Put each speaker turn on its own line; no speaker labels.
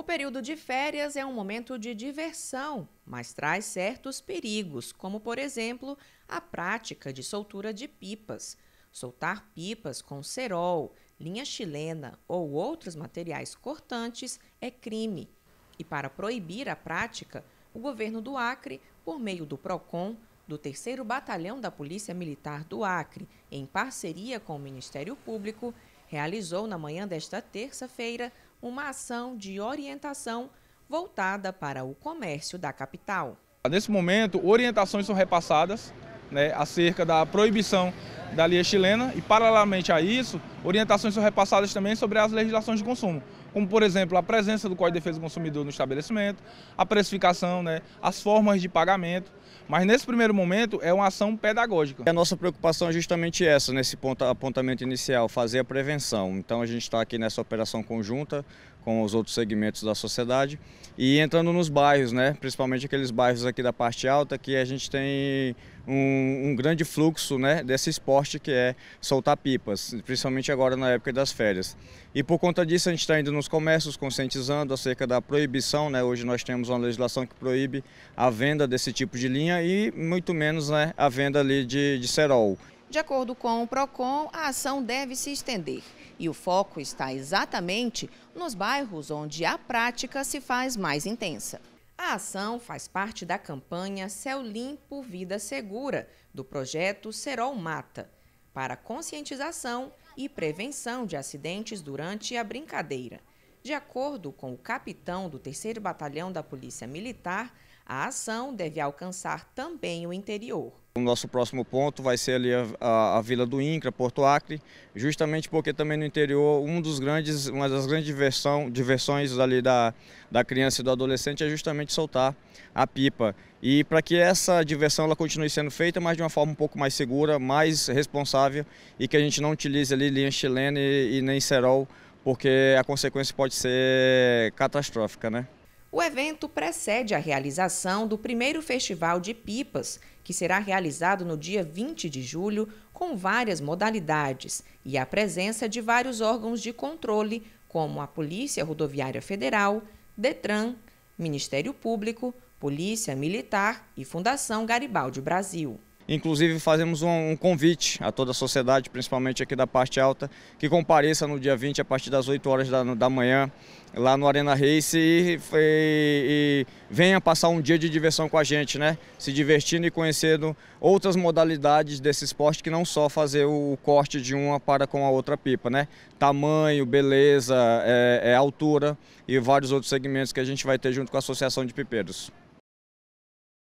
O período de férias é um momento de diversão, mas traz certos perigos, como, por exemplo, a prática de soltura de pipas. Soltar pipas com cerol, linha chilena ou outros materiais cortantes é crime. E para proibir a prática, o governo do Acre, por meio do PROCON, do 3 Batalhão da Polícia Militar do Acre, em parceria com o Ministério Público, realizou na manhã desta terça-feira uma ação de orientação voltada para o comércio da capital.
Nesse momento, orientações são repassadas né, acerca da proibição da lia chilena e, paralelamente a isso, orientações são repassadas também sobre as legislações de consumo, como por exemplo a presença do Código de Defesa do Consumidor no estabelecimento, a precificação, né, as formas de pagamento. Mas nesse primeiro momento é uma ação pedagógica. A nossa preocupação é justamente essa, nesse ponto, apontamento inicial, fazer a prevenção. Então a gente está aqui nessa operação conjunta com os outros segmentos da sociedade e entrando nos bairros, né, principalmente aqueles bairros aqui da parte alta, que a gente tem um, um grande fluxo né, desse esporte que é soltar pipas, principalmente agora na época das férias. E por conta disso a gente está indo no nos comércios, conscientizando acerca da proibição. Né? Hoje nós temos uma legislação que proíbe a venda desse tipo de linha e muito menos né, a venda ali de, de cerol.
De acordo com o PROCON, a ação deve se estender e o foco está exatamente nos bairros onde a prática se faz mais intensa. A ação faz parte da campanha Céu Limpo Vida Segura, do projeto Serol Mata, para conscientização e prevenção de acidentes durante a brincadeira. De acordo com o capitão do 3 Batalhão da Polícia Militar, a ação deve alcançar também o interior.
O nosso próximo ponto vai ser ali a, a, a, Vila do Incra, Porto Acre, justamente porque também no interior um dos grandes, uma das grandes diversão, diversões ali da, da criança e do adolescente é justamente soltar a pipa. E para que essa diversão ela continue sendo feita, mas de uma forma um pouco mais segura, mais responsável e que a gente não utilize ali linha chilena e, e nem cerol porque a consequência pode ser catastrófica, né?
O evento precede a realização do primeiro Festival de Pipas, que será realizado no dia 20 de julho, com várias modalidades e a presença de vários órgãos de controle, como a Polícia Rodoviária Federal, Detran, Ministério Público, Polícia Militar e Fundação Garibaldi Brasil.
Inclusive, fazemos um, um, convite a toda a sociedade, principalmente aqui da parte alta, que compareça no dia 20 a partir das 8 horas da, da manhã lá no Arena Race e, e, e, venha passar um dia de diversão com a gente, né? Se divertindo e conhecendo outras modalidades desse esporte que não só fazer o corte de uma para com a outra pipa, né? Tamanho, beleza, é, é altura e vários outros segmentos que a gente vai ter junto com a Associação de Pipeiros.